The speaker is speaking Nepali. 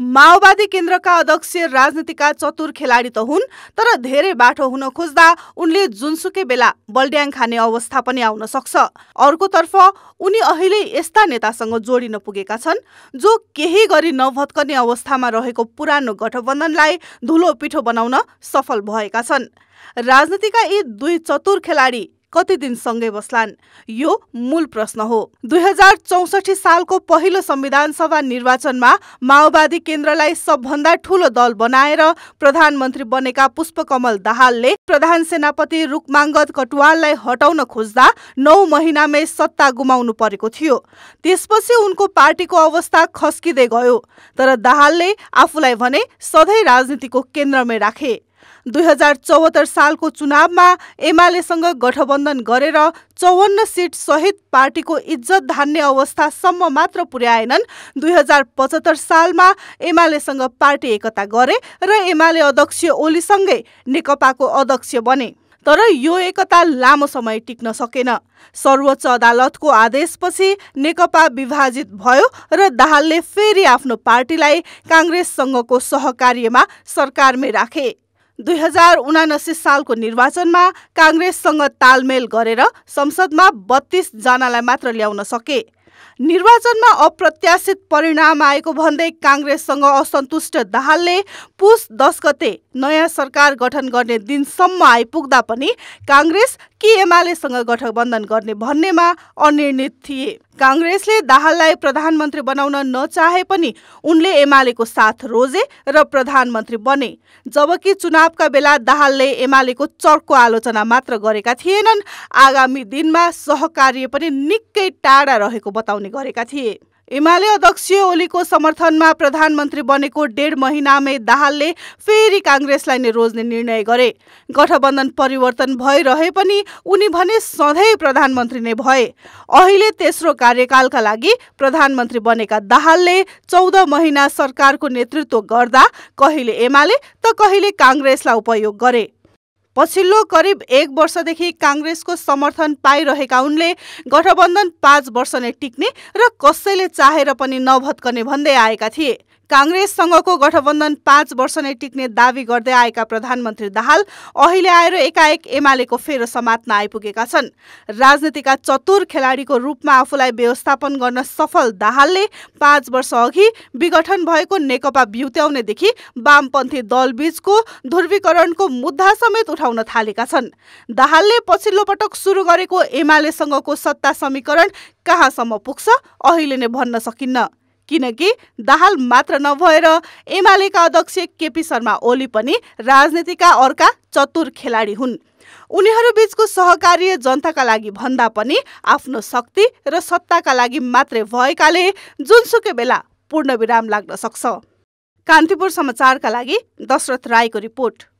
माओवादी केन्द्रका अध्यक्ष राजनीतिका चतुर खेलाडी त हुन् तर धेरै बाटो हुन खोज्दा उनले जुनसुकै बेला बलड्याङ खाने अवस्था पनि आउन सक्छ अर्कोतर्फ उनी अहिले यस्ता नेतासँग जोडिन पुगेका छन् जो केही गरी नभत्कने अवस्थामा रहेको पुरानो गठबन्धनलाई धुलो पिठो बनाउन सफल भएका छन् राजनीतिका यी दुई चतुर खेलाडी कति दिन सँगै बस्लान् यो मूल प्रश्न हो दुई हजार चौसठी सालको पहिलो संविधान सभा निर्वाचनमा माओवादी केन्द्रलाई सबभन्दा ठूलो दल बनाएर प्रधानमन्त्री बनेका पुष्पकमल दाहालले प्रधान सेनापति रुकमाङ्गद कटुवाललाई हटाउन खोज्दा नौ महिनामै सत्ता गुमाउनु परेको थियो त्यसपछि उनको पार्टीको अवस्था खस्किँदै गयो तर दाहालले आफूलाई भने सधैँ राजनीतिको केन्द्रमै राखे दुई हजार चौहत्तर सालको चुनावमा एमालेसँग गठबन्धन गरेर चौवन्न सिट सहित पार्टीको इज्जत धान्ने अवस्थासम्म मात्र पुर्याएनन् दुई हजार पचहत्तर सालमा एमालेसँग पार्टी एकता गरे र एमाले अध्यक्ष ओलीसँगै नेकपाको अध्यक्ष बने तर यो एकता लामो समय टिक्न सकेन सर्वोच्च अदालतको आदेशपछि नेकपा विभाजित भयो र दाहालले फेरि आफ्नो पार्टीलाई काङ्ग्रेससँगको सहकार्यमा सरकारमै राखे दुई हजार उनासी सालको निर्वाचनमा काङ्ग्रेससँग तालमेल गरेर संसदमा बत्तीसजनालाई मात्र ल्याउन सके निर्वाचनमा अप्रत्याशित परिणाम आएको भन्दै काङ्ग्रेससँग असन्तुष्ट दाहालले पुस दस गते नयाँ सरकार गठन गर्ने दिनसम्म आइपुग्दा पनि काङ्ग्रेस कि एमालेसँग गठबन्धन गर्ने भन्नेमा अनिर्णित थिए काङ्ग्रेसले दाहाललाई प्रधानमन्त्री बनाउन नचाहे पनि उनले एमालेको साथ रोजे र प्रधानमन्त्री बने जबकि चुनावका बेला दाहालले एमालेको चर्को आलोचना मात्र गरेका थिएनन् आगामी दिनमा सहकार्य पनि निकै टाढा रहेको बताउने गरेका थिए एमाले अध्यक्ष ओलीको समर्थनमा प्रधानमन्त्री बनेको डेढ महिनामै दाहालले फेरि काङ्ग्रेसलाई नै रोज्ने निर्णय गरे गठबन्धन परिवर्तन भइरहे पनि उनी भने सधैँ प्रधानमन्त्री नै भए अहिले तेस्रो कार्यकालका लागि प्रधानमन्त्री बनेका दाहालले चौध महिना सरकारको नेतृत्व गर्दा कहिले एमाले त कहिले काङ्ग्रेसलाई उपयोग गरे पछिल्लो करिब एक वर्षदेखि काङ्ग्रेसको समर्थन पाइरहेका उनले गठबन्धन पाँच वर्ष नै टिक्ने र कसैले चाहेर पनि नभत्कने भन्दै आएका थिए काङ्ग्रेससँगको गठबन्धन पाँच वर्ष नै टिक्ने दावी गर्दै आएका प्रधानमन्त्री दाहाल अहिले आएर एकाएक एमालेको फेरो समात्न आइपुगेका छन् राजनीतिका चतुर खेलाडीको रूपमा आफूलाई व्यवस्थापन गर्न सफल दाहालले पाँच वर्ष अघि विघटन भएको नेकपा ब्युत्याउनेदेखि वामपन्थी दलबीचको ध्रुवीकरणको मुद्दा समेत उठा उठाउन थालेका छन् दाहालले पछिल्लो पटक सुरु गरेको एमालेसँगको सत्ता समीकरण कहाँसम्म पुग्छ अहिले नै भन्न सकिन्न किनकि दाहाल मात्र नभएर एमालेका अध्यक्ष केपी शर्मा ओली पनि राजनीतिका अर्का चतुर खेलाडी हुन् उनीहरूबीचको सहकार्य जनताका लागि भन्दा पनि आफ्नो शक्ति र सत्ताका लागि मात्रै भएकाले जुनसुकै बेला पूर्णविराम लाग्न सक्छ कान्तिपुर समाचारका लागि दशरथ राईको रिपोर्ट